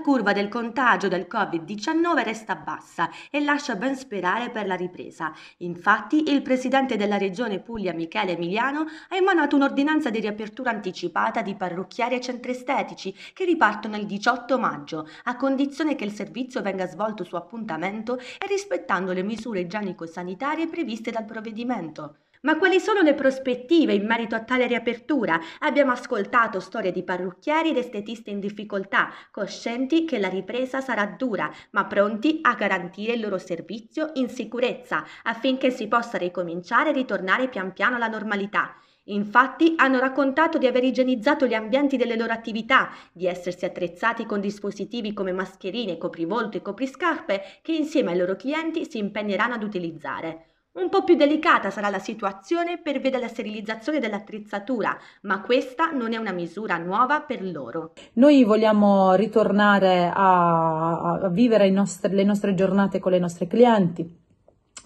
curva del contagio del Covid-19 resta bassa e lascia ben sperare per la ripresa. Infatti, il presidente della regione Puglia, Michele Emiliano, ha emanato un'ordinanza di riapertura anticipata di parrucchieri e centri estetici che ripartono il 18 maggio, a condizione che il servizio venga svolto su appuntamento e rispettando le misure igienico-sanitarie previste dal provvedimento. Ma quali sono le prospettive in merito a tale riapertura? Abbiamo ascoltato storie di parrucchieri ed estetisti in difficoltà, coscienti che la ripresa sarà dura, ma pronti a garantire il loro servizio in sicurezza affinché si possa ricominciare e ritornare pian piano alla normalità. Infatti hanno raccontato di aver igienizzato gli ambienti delle loro attività, di essersi attrezzati con dispositivi come mascherine, coprivolto e copriscarpe che insieme ai loro clienti si impegneranno ad utilizzare. Un po' più delicata sarà la situazione per via della sterilizzazione dell'attrezzatura, ma questa non è una misura nuova per loro. Noi vogliamo ritornare a, a vivere nostri, le nostre giornate con le nostre clienti,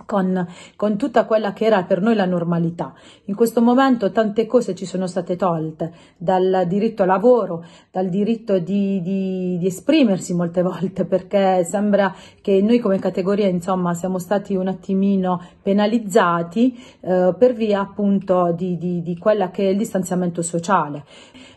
con, con, tutta quella che era per noi la normalità. In questo momento tante cose ci sono state tolte, dal diritto al lavoro, dal diritto di, di, di esprimersi molte volte, perché sembra che noi come categoria insomma siamo stati un attimino penalizzati eh, per via appunto di, di quella che è il distanziamento sociale.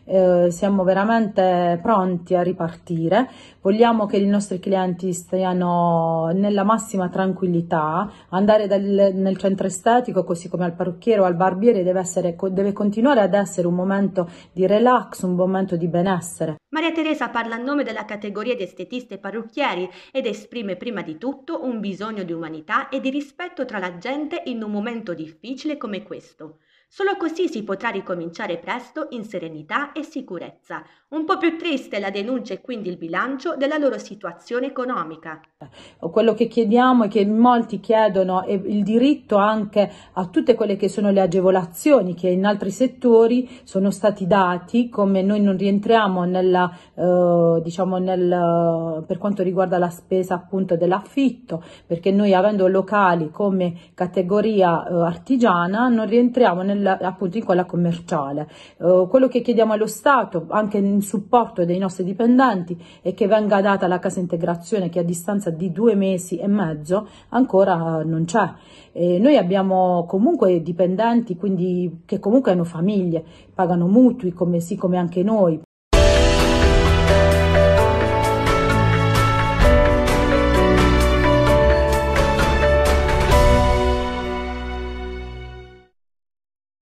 Eh, siamo veramente pronti a ripartire, vogliamo che i nostri clienti stiano nella massima tranquillità, andare dal, nel centro estetico così come al parrucchiere o al barbiere deve, essere, deve continuare ad essere un momento di relax, un momento di benessere. Maria Teresa parla a nome della categoria di estetiste e parrucchieri ed esprime prima di tutto un bisogno di umanità e di rispetto tra la gente in un momento difficile come questo. Solo così si potrà ricominciare presto in serenità e sicurezza. Un po' più triste la denuncia e quindi il bilancio della loro situazione economica. Quello che chiediamo e che molti chiedono è il diritto anche a tutte quelle che sono le agevolazioni che in altri settori sono stati dati, come noi non rientriamo nella, eh, diciamo nel, per quanto riguarda la spesa appunto dell'affitto, perché noi avendo locali come categoria eh, artigiana non rientriamo nel nel, appunto in quella commerciale. Eh, quello che chiediamo allo Stato, anche in supporto dei nostri dipendenti, è che venga data la casa integrazione che a distanza di due mesi e mezzo ancora non c'è. Eh, noi abbiamo comunque dipendenti quindi, che comunque hanno famiglie, pagano mutui come, sì come anche noi,